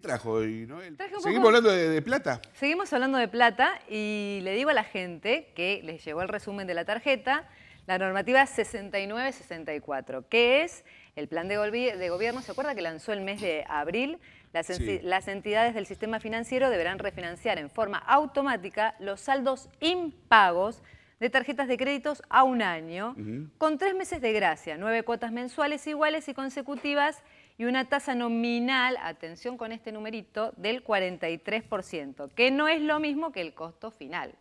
trajo hoy, Noel? Seguimos hablando de, plata. Seguimos hablando de plata y le digo a la gente que les llegó el resumen de la tarjeta, la normativa 6964, que es el plan de, de gobierno, ¿se acuerda que lanzó el mes de abril? Las, las entidades del sistema financiero deberán refinanciar en forma automática los saldos impagos de tarjetas de créditos a un año, con tres meses de gracia, nueve cuotas mensuales iguales y consecutivas y una tasa nominal, atención con este numerito, del 43%, que no es lo mismo que el costo final.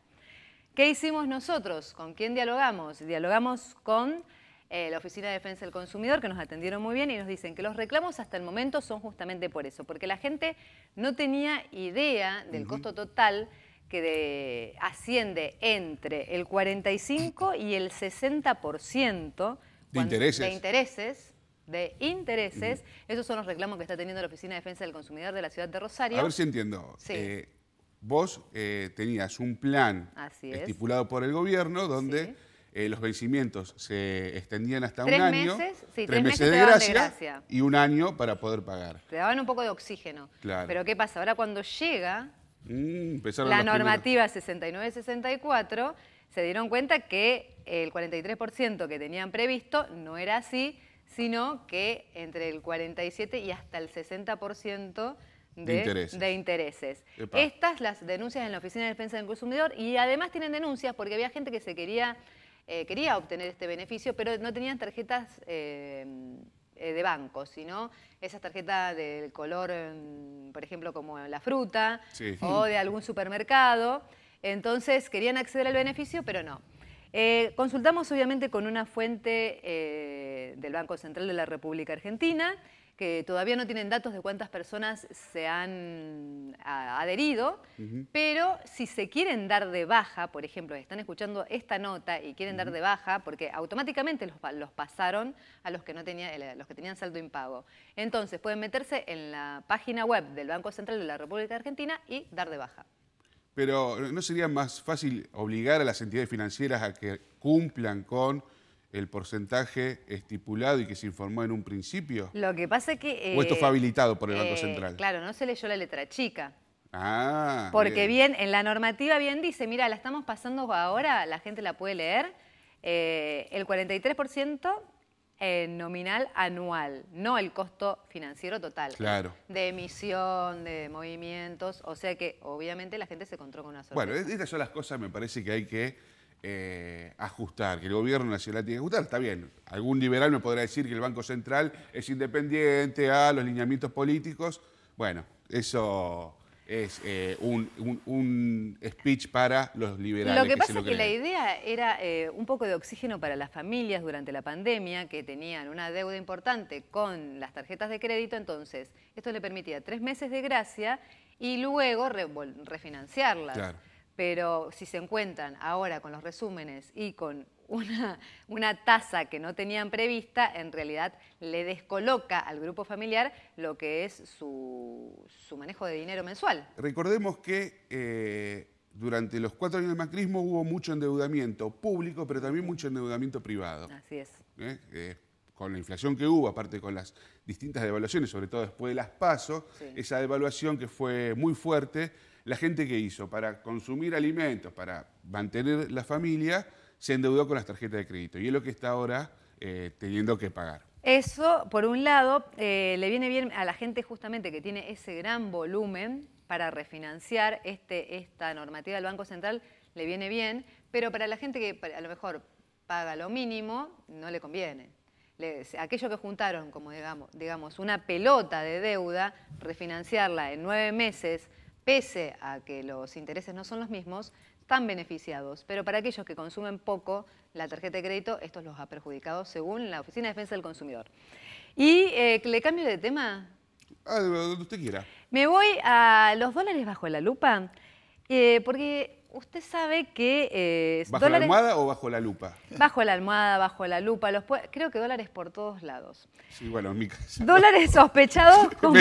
¿Qué hicimos nosotros? ¿Con quién dialogamos? Dialogamos con eh, la Oficina de Defensa del Consumidor, que nos atendieron muy bien y nos dicen que los reclamos hasta el momento son justamente por eso, porque la gente no tenía idea del costo total que asciende entre el 45 y el 60% de intereses. de intereses. Esos son los reclamos que está teniendo la Oficina de Defensa del Consumidor de la ciudad de Rosario. A ver si entiendo. Eh, vos eh, tenías un plan estipulado por el gobierno donde eh, los vencimientos se extendían hasta un año. sí, tres, meses, de, gracia, y un año para poder pagar. Te daban un poco de oxígeno. Claro. Pero ¿qué pasa? Ahora cuando llega Mm, la normativa 69-64 se dieron cuenta que el 43% que tenían previsto no era así, sino que entre el 47 y hasta el 60% de, intereses. De intereses. Estas las denuncias en la Oficina de Defensa del Consumidor y además tienen denuncias porque había gente que se quería, eh, quería obtener este beneficio, pero no tenían tarjetas eh, eh, de banco, sino esas tarjetas del color, em, por ejemplo, como la fruta o de algún supermercado. Entonces querían acceder al beneficio, pero no. Eh, consultamos obviamente con una fuente eh, del Banco Central de la República Argentina, que todavía no tienen datos de cuántas personas se han adherido, pero si se quieren dar de baja, por ejemplo, están escuchando esta nota y quieren dar de baja, porque automáticamente los, pasaron a los que, no eh, los que tenían saldo impago. Entonces pueden meterse en la página web del Banco Central de la República Argentina y dar de baja pero ¿no sería más fácil obligar a las entidades financieras a que cumplan con el porcentaje estipulado y que se informó en un principio? Lo que pasa es que... ¿O esto fue eh, habilitado por el Banco eh, Central? Claro, no se leyó la letra chica. Ah, Porque bien. en la normativa bien dice, mira, la estamos pasando ahora, la gente la puede leer, eh, el 43% eh, nominal anual, no el costo financiero total. Claro. De emisión, de movimientos, o sea que obviamente la gente se encontró con una sorpresa. Bueno, estas son las cosas me parece que hay que eh, ajustar, que el gobierno nacional tiene que ajustar. Está bien, algún liberal me podrá decir que el Banco Central es independiente a ah, los lineamientos políticos. Bueno, eso es eh, un, un, speech para los liberales. Lo que, pasa es que la idea era eh, un poco de oxígeno para las familias durante la pandemia que tenían una deuda importante con las tarjetas de crédito, entonces esto le permitía tres meses de gracia y luego refinanciarlas pero si se encuentran ahora con los resúmenes y con una, tasa que no tenían prevista, en realidad le descoloca al grupo familiar lo que es su, manejo de dinero mensual. Recordemos que eh, durante los cuatro años del macrismo hubo mucho endeudamiento público, pero también mucho endeudamiento privado. Así es. ¿Eh? Eh, con la inflación que hubo, aparte con las distintas devaluaciones, sobre todo después de las pasos, esa devaluación que fue muy fuerte, la gente que hizo para consumir alimentos, para mantener la familia, se endeudó con las tarjetas de crédito y es lo que está ahora eh, teniendo que pagar. Eso, por un lado, eh, le viene bien a la gente justamente que tiene ese gran volumen para refinanciar este, esta normativa del Banco Central, le viene bien, pero para la gente que a lo mejor paga lo mínimo, no le conviene. aquello que juntaron, como digamos, digamos, una pelota de deuda, refinanciarla en nueve meses pese a que los intereses no son los mismos, están beneficiados. Pero para aquellos que consumen poco la tarjeta de crédito, estos los ha perjudicado según la Oficina de Defensa del Consumidor. Y eh, le cambio de tema. Ah, donde usted quiera. Me voy a los dólares bajo la lupa, eh, porque usted sabe que... Eh, ¿Bajo la almohada o bajo la lupa? Bajo la almohada, bajo la lupa. Los, creo que dólares por todos lados. Sí, bueno, Dólares sospechados como...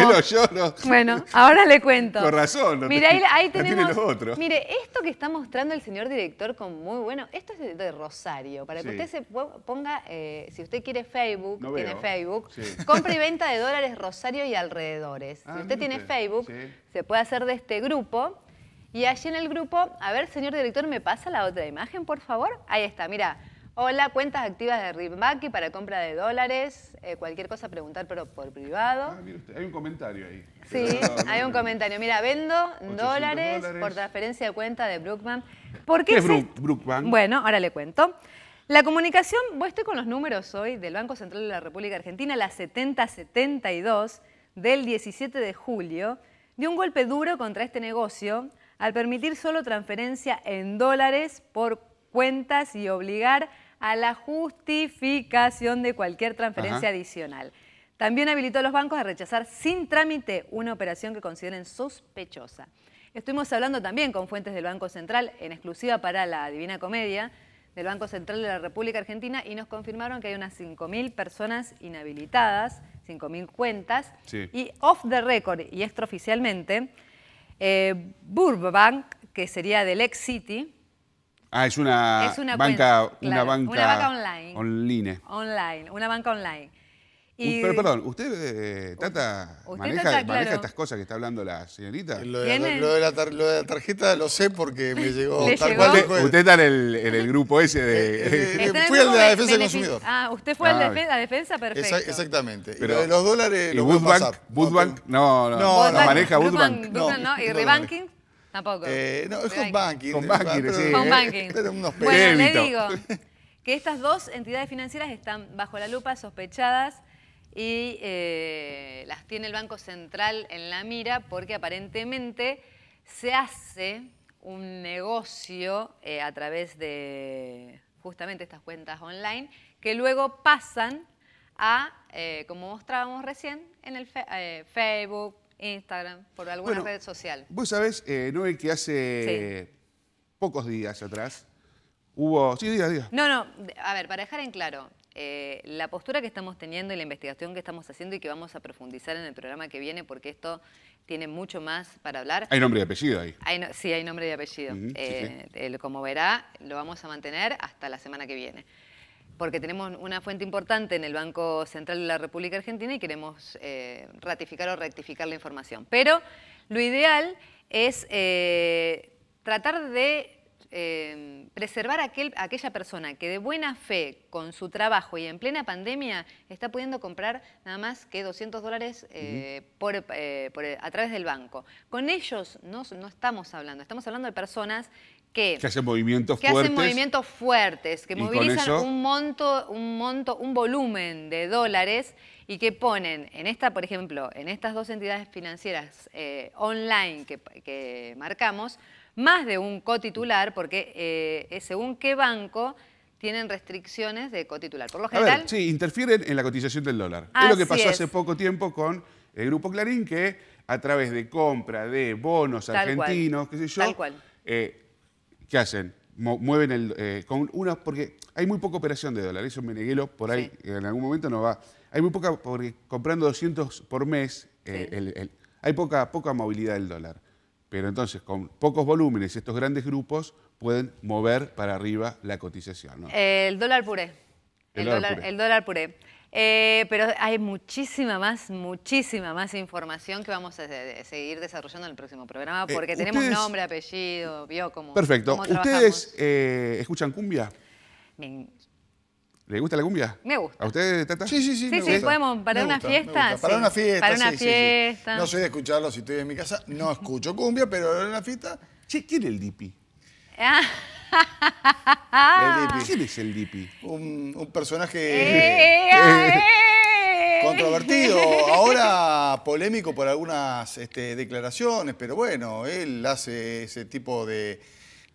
Bueno, ahora le cuento. Con razón. No Mira, ahí, tenemos... Mire, esto que está mostrando el señor director con muy bueno... Esto es de, Rosario. Para que usted se ponga... Eh, si usted quiere Facebook, tiene Facebook. Compra y venta de dólares Rosario y alrededores. Ah, si usted tiene Facebook, se puede hacer de este grupo y allí en el grupo, a ver, señor director, ¿me pasa la otra imagen, por favor? Ahí está, mira. Hola, cuentas activas de Rimbaki para compra de dólares. Eh, cualquier cosa preguntar, pero por privado. Ah, hay un comentario ahí. Sí, hay un comentario. Mira, vendo dólares, por transferencia de cuenta de Brookman. ¿Por qué, es Brookman? Bueno, ahora le cuento. La comunicación, voy estoy con los números hoy del Banco Central de la República Argentina, la 7072 del 17 de julio, dio un golpe duro contra este negocio al permitir solo transferencia en dólares por cuentas y obligar a la justificación de cualquier transferencia adicional. También habilitó a los bancos a rechazar sin trámite una operación que consideren sospechosa. Estuvimos hablando también con fuentes del Banco Central, en exclusiva para la Divina Comedia, del Banco Central de la República Argentina, y nos confirmaron que hay unas 5.000 personas inhabilitadas, 5.000 cuentas, y off the record y extraoficialmente, eh, Burbank, que sería del Lex City. Ah, es una, es una banca, una banca, Online. Online, una banca online. Pero, perdón, ¿usted, eh, Tata, maneja, maneja estas cosas que está hablando la señorita? Eh, lo de, la, tarjeta lo sé porque me llegó tal cual. Usted está en el, grupo ese de... Eh, fui de la defensa del consumidor. Ah, usted fue a ah, la defensa, perfecto. exactamente. Pero, y de los dólares... ¿Y Woodbank? No, no, no, no, maneja Woodbank. No, ¿Y rebanking? Tampoco. Eh, no, es home banking. Home banking, sí. Home banking. bueno, le digo que estas dos entidades financieras están bajo la lupa, sospechadas y eh, las tiene el Banco Central en la mira porque aparentemente se hace un negocio eh, a través de justamente estas cuentas online que luego pasan a, eh, como mostrábamos recién, en el Facebook, Instagram, por alguna red social. Vos sabés, no que hace pocos días atrás hubo... Sí, días, días. No, no, a ver, para dejar en claro, eh, la postura que estamos teniendo y la investigación que estamos haciendo y que vamos a profundizar en el programa que viene porque esto tiene mucho más para hablar. Hay nombre y apellido ahí. sí, hay nombre y apellido. Eh, como verá, lo vamos a mantener hasta la semana que viene porque tenemos una fuente importante en el Banco Central de la República Argentina y queremos eh, ratificar o rectificar la información. Pero lo ideal es tratar de Em, preservar a aquella persona que de buena fe, con su trabajo y en plena pandemia, está pudiendo comprar nada más que 200 dólares eh, eh, eh, a través del banco. Con ellos no, estamos hablando, estamos hablando de personas que, hacen movimientos fuertes. Que hacen movimientos fuertes, que movilizan un monto, un monto, un volumen de dólares y que ponen en esta, por ejemplo, en estas dos entidades financieras online que marcamos, más de un cotitular, porque eh, según qué banco tienen restricciones de cotitular. Por lo general... sí, interfieren en la cotización del dólar. es lo que pasó hace poco tiempo con el Grupo Clarín, que a través de compra de bonos argentinos, qué sé yo... Eh, ¿Qué hacen? Mueven el... Eh, con una porque hay muy poca operación de dólar. Eso Meneguelo por ahí en algún momento no va... Hay muy poca... Porque comprando 200 por mes, el, hay poca, poca movilidad del dólar. Pero entonces, con pocos volúmenes estos grandes grupos, pueden mover para arriba la cotización. El dólar puré. El, dólar, puré. Eh, pero hay muchísima más, muchísima más información que vamos a seguir desarrollando en el próximo programa eh, porque tenemos nombre, apellido, vio cómo. Perfecto. ¿Ustedes eh, escuchan cumbia? Bien. ¿Le gusta la cumbia? Me gusta. ¿A ustedes, Tata? Sí, sí, sí. Sí, sí, podemos. Para una fiesta. Para una fiesta. Para una sí, No soy de escucharlo si estoy en mi casa. No escucho cumbia, pero en una fiesta. Che, ¿quién es el Dipi? Ah. ¿Quién es el Dipi? Un, personaje. Eh, eh. controvertido, ahora polémico por algunas este, declaraciones, pero bueno, él hace ese tipo de,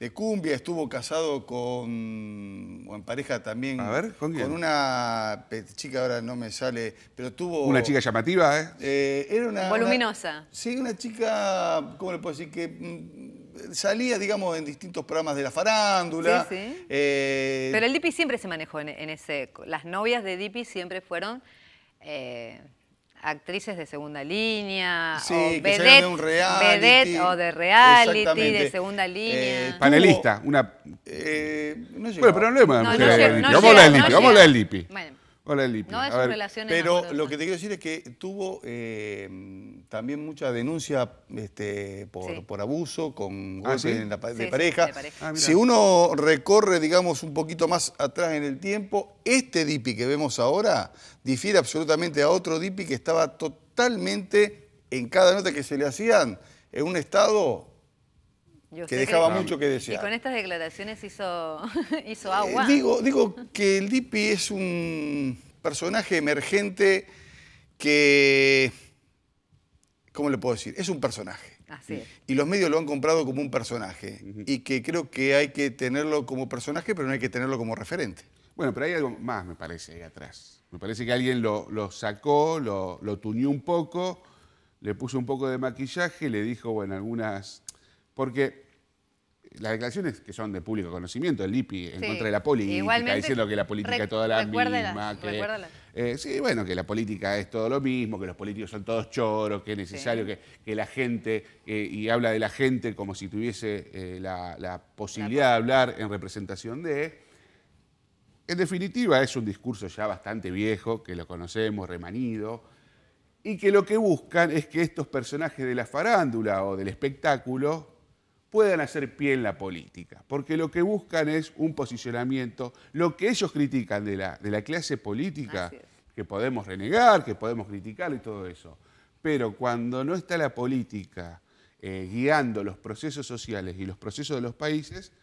de cumbia, estuvo casado con, o en pareja también. A ver, ¿con una chica, ahora no me sale, pero tuvo... Una chica llamativa, ¿eh? eh era una... Voluminosa. sí, una chica, ¿cómo le puedo decir? Que mm, salía, digamos, en distintos programas de la farándula. Sí, sí. Eh, pero el Dipi siempre se manejó en, ese... Las novias de Dipi siempre fueron... Eh, actrices de segunda línea, o vedette, un reality. o de reality, de segunda eh, línea. Eh, panelista, una... Eh, no bueno, pero no es de vamos a la del Lipi, vamos a la del Lipi. Bueno. Hola, Lipi. Pero lo que te quiero decir es que tuvo eh, también mucha denuncia este, por, abuso, con ah, la, de, pareja. Ah, si uno recorre, digamos, un poquito más atrás en el tiempo, este Dipi que vemos ahora difiere absolutamente a otro Dipi que estaba totalmente en cada nota que se le hacían en un estado que dejaba mucho que desear. Y con estas declaraciones hizo, hizo eh, agua. digo, digo que el Dipi es un personaje emergente que... ¿Cómo le puedo decir? Es un personaje. Así es. Y los medios lo han comprado como un personaje. Y que creo que hay que tenerlo como personaje, pero no hay que tenerlo como referente. Bueno, pero hay algo más, me parece, ahí atrás. Me parece que alguien lo, sacó, lo, lo tuñó un poco, le puso un poco de maquillaje, le dijo, bueno, algunas... Porque las declaraciones que son de público conocimiento, el IPI en contra de la política, diciendo que la política es toda la misma. Eh, sí, bueno, que la política es todo lo mismo, que los políticos son todos choros, que es necesario que, la gente, eh, y habla de la gente como si tuviese eh, la, posibilidad de hablar en representación de... En definitiva, es un discurso ya bastante viejo, que lo conocemos, remanido, y que lo que buscan es que estos personajes de la farándula o del espectáculo puedan hacer pie en la política, porque lo que buscan es un posicionamiento, lo que ellos critican de la, de la clase política, que podemos renegar, que podemos criticar y todo eso, pero cuando no está la política eh, guiando los procesos sociales y los procesos de los países,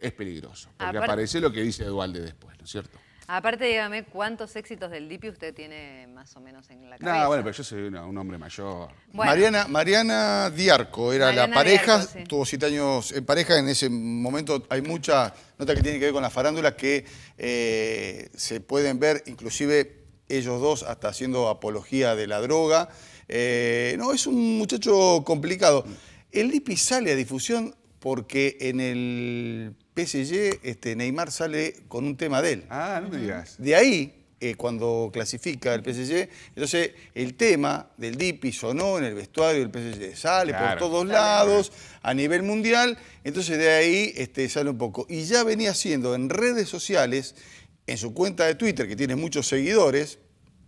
es peligroso, porque aparece lo que dice Eduardo después, ¿no es cierto? Aparte, dígame, ¿cuántos éxitos del Dipi usted tiene más o menos en la cabeza? No, bueno, pero yo soy un hombre mayor. Mariana, Diarco era la pareja, tuvo siete años en pareja, en ese momento hay mucha nota que tiene que ver con la farándula que eh, se pueden ver, inclusive ellos dos hasta haciendo apología de la droga. Eh, no, es un muchacho complicado. El DIPI sale a difusión porque en el PSG, este, Neymar sale con un tema de él. Ah, no me digas. De ahí, eh, cuando clasifica el PSG, entonces el tema del Dipi sonó en el vestuario del PSG, sale por todos lados a nivel mundial, entonces de ahí este, sale un poco. Y ya venía siendo en redes sociales, en su cuenta de Twitter, que tiene muchos seguidores,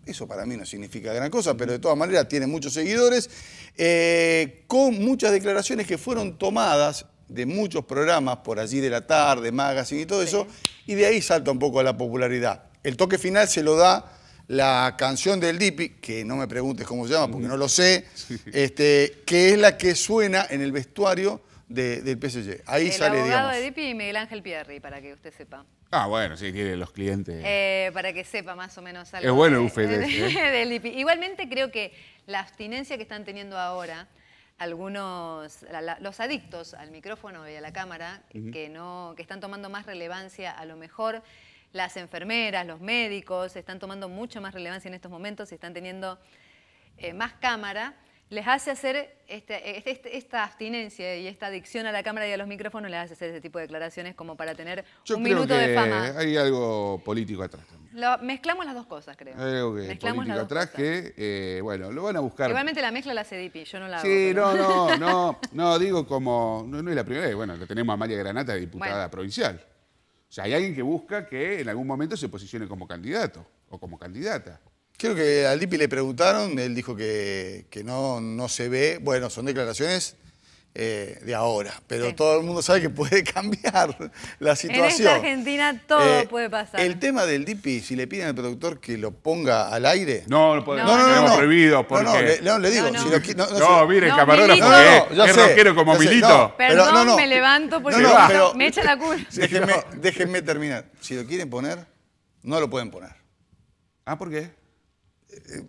eso para mí no significa gran cosa, pero de todas maneras tiene muchos seguidores, eh, con muchas declaraciones que fueron tomadas de muchos programas por allí de la tarde, magazine y todo eso, y de ahí salta un poco la popularidad. El toque final se lo da la canción del Dipi, que no me preguntes cómo se llama porque no lo sé, este, que es la que suena en el vestuario del PSG. Ahí sale, de Dipi y Miguel Ángel Pierri, para que usted sepa. Ah, bueno, sí, tiene los clientes. Eh, para que sepa más o menos algo. Es bueno el ¿eh? Igualmente creo que la abstinencia que están teniendo ahora algunos, los adictos al micrófono y a la cámara, que, no, que están tomando más relevancia a lo mejor las enfermeras, los médicos, están tomando mucho más relevancia en estos momentos y están teniendo eh, más cámara les hace hacer este, este, este, esta abstinencia y esta adicción a la cámara y a los micrófonos, les hace hacer ese tipo de declaraciones como para tener un minuto de fama. Hay algo político atrás también. mezclamos las dos cosas, creo. Hay algo político atrás que, eh, bueno, lo van a buscar. Igualmente la mezcla la hace yo no la sí, hago. Sí, no, no, no, digo como, no, es la primera vez, bueno, que tenemos a María Granata, diputada provincial. O sea, hay alguien que busca que en algún momento se posicione como candidato o como candidata. Creo que al DIPI le preguntaron, él dijo que, que no, no se ve. Bueno, son declaraciones eh, de ahora, pero todo el mundo sabe que puede cambiar la situación. En esta Argentina todo eh, puede pasar. El tema del Dipi, si le piden al productor que lo ponga al aire. No, no, no, no, no, prohibido. Porque... No, no, le, le digo. No, no. Si no, mire, camarógrafo, no, es rockero como sé, Milito. Perdón, me levanto porque me echa la culpa. Déjenme, déjenme terminar. Si lo quieren poner, no lo pueden poner. ¿Ah, por qué? Eh,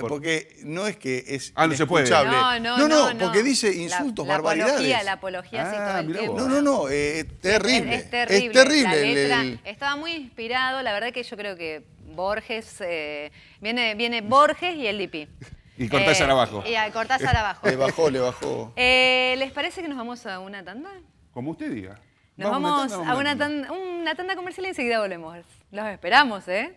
porque no es que es ah, no se puede. No, no, no, porque dice insultos, la barbaridades. Apología, la apología, todo ah, el No, no, no, eh, es, terrible, es, terrible. estaba muy inspirado, la verdad que yo creo que Borges, eh, viene, viene Borges y el Lipi. Y Cortázar abajo. Y a Cortázar abajo. Le bajó, le bajó. ¿Les parece que nos vamos a una tanda? Como usted diga. Nos vamos, una a una tanda, una tanda comercial y enseguida volvemos. Los esperamos, ¿eh?